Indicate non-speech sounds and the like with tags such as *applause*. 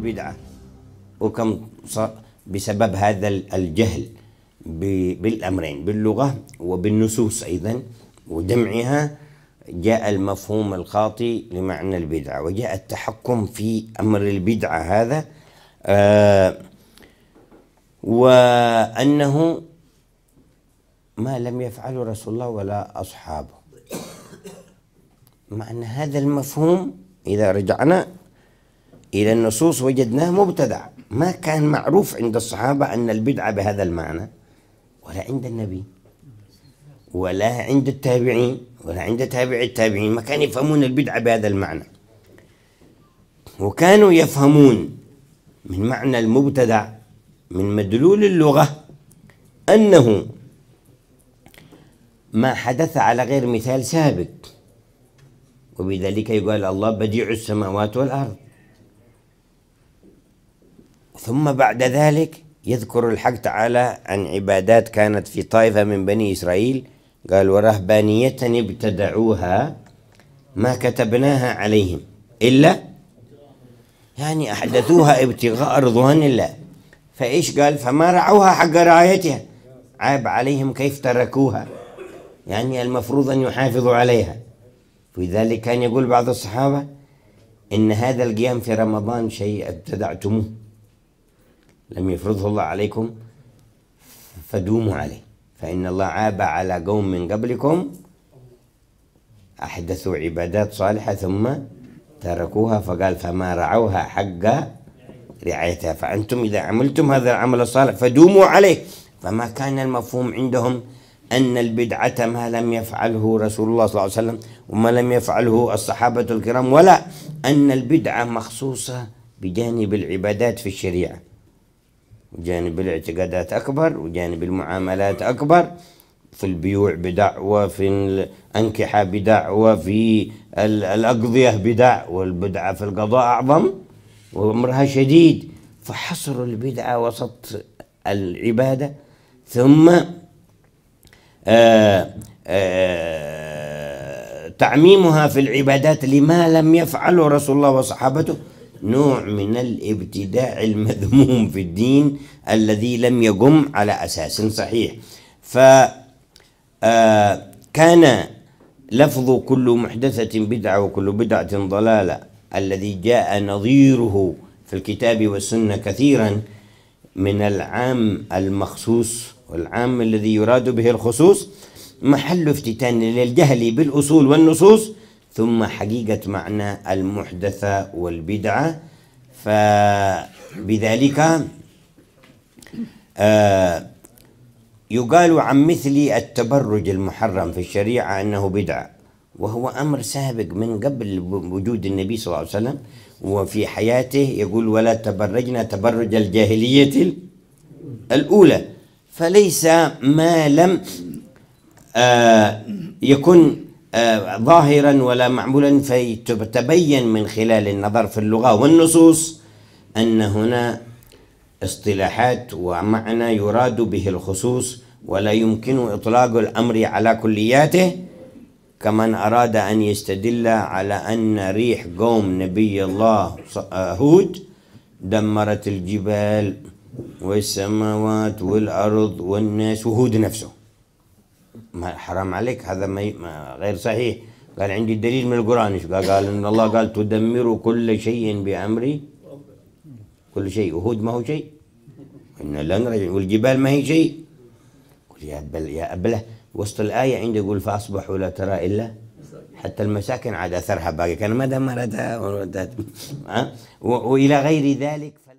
البدعة وكم بسبب هذا الجهل بالأمرين باللغة وبالنصوص أيضا وجمعها جاء المفهوم الخاطئ لمعنى البدعة وجاء التحكم في أمر البدعة هذا آه، وأنه ما لم يفعله رسول الله ولا أصحابه معنى هذا المفهوم إذا رجعنا إلى النصوص وجدناه مبتدع ما كان معروف عند الصحابة أن البدعة بهذا المعنى ولا عند النبي ولا عند التابعين ولا عند تابع التابعين ما كانوا يفهمون البدعة بهذا المعنى وكانوا يفهمون من معنى المبتدع من مدلول اللغة أنه ما حدث على غير مثال سابق وبذلك يقال الله بديع السماوات والأرض ثم بعد ذلك يذكر الحق تعالى عن عبادات كانت في طائفة من بني إسرائيل قال ورهبانية ابتدعوها ما كتبناها عليهم إلا يعني أحدثوها ابتغاء رضوان الله فإيش قال فما رعوها حق رعايتها عاب عليهم كيف تركوها يعني المفروض أن يحافظوا عليها ولذلك كان يقول بعض الصحابة إن هذا القيام في رمضان شيء ابتدعتموه لم يفرضه الله عليكم فدوموا عليه فإن الله عاب على قوم من قبلكم أحدثوا عبادات صالحة ثم تركوها فقال فما رعوها حق رعايتها فأنتم إذا عملتم هذا العمل الصالح فدوموا عليه فما كان المفهوم عندهم أن البدعة ما لم يفعله رسول الله صلى الله عليه وسلم وما لم يفعله الصحابة الكرام ولا أن البدعة مخصوصة بجانب العبادات في الشريعة وجانب الاعتقادات أكبر وجانب المعاملات أكبر في البيوع بدعوه في الأنكحة بدعوه في الأقضية بدع والبدعة في القضاء أعظم وأمرها شديد فحصر البدعة وسط العبادة ثم آآ آه، آآ آه، تعميمها في العبادات لما لم يفعله رسول الله وصحابته نوع من الابتداع المذموم في الدين الذي لم يقم على أساس صحيح ف آه، كان لفظ كل محدثة بدعة وكل بدعة ضلالة الذي جاء نظيره في الكتاب والسنة كثيرا من العام المخصوص والعام الذي يراد به الخصوص محل افتتان للجهل بالأصول والنصوص ثم حقيقة معنى المحدثة والبدعة فبذلك آه، يقال عن مثل التبرج المحرم في الشريعة أنه بدعة وهو أمر سابق من قبل وجود النبي صلى الله عليه وسلم وفي حياته يقول ولا تبرجنا تبرج الجاهلية الأولى فليس ما لم آه، يكن آه، ظاهرا ولا معمولا فيتبين من خلال النظر في اللغة والنصوص أن هنا اصطلاحات ومعنى يراد به الخصوص ولا يمكن إطلاق الأمر على كلياته كمن أراد أن يستدل على أن ريح قوم نبي الله آه، هود دمرت الجبال والسماوات والأرض والناس وهود نفسه ما حرام عليك هذا ما غير صحيح قال عندي دليل من القرآن ايش قال؟ قال ان الله قال تدمر كل شيء بامري كل شيء وهود ما هو شيء ان لن والجبال ما هي شيء قل يا بل يا ابله وسط الايه عندي يقول فاصبحوا لا ترى الا حتى المساكن عاد اثرها باقي كان ما دمرتها *laughs* ها والى غير ذلك ف...